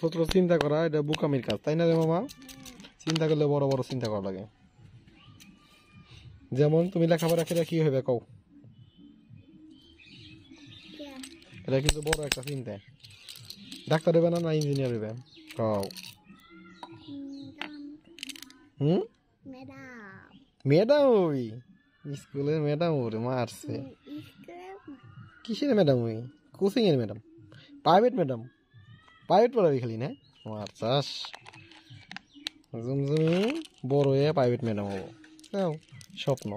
ছোট চিন্তা করা এটা বুকামির কাজ তাই না রে মামা চিন্তা করলে বড় বড় চিন্তা করা লাগে যেমন তুমি লেখাপড়া খেলে কি হবে কও এটা কিন্তু বড় একটা চিন্তা ডাক্তার হবে না না ইঞ্জিনিয়ার হবে কও হুম ম্যাডাম হবি স্কুলের ম্যাডাম ওরে মারছে কিসের ম্যাডাম ওই কোচিংয়ের ম্যাডাম প্রাইভেট ম্যাডাম প্রাইভেট পড়াবি খালি না আমার চাষ জুমজুমি বড় হয়ে প্রাইভেট ম্যাডাম হবো স্বপ্ন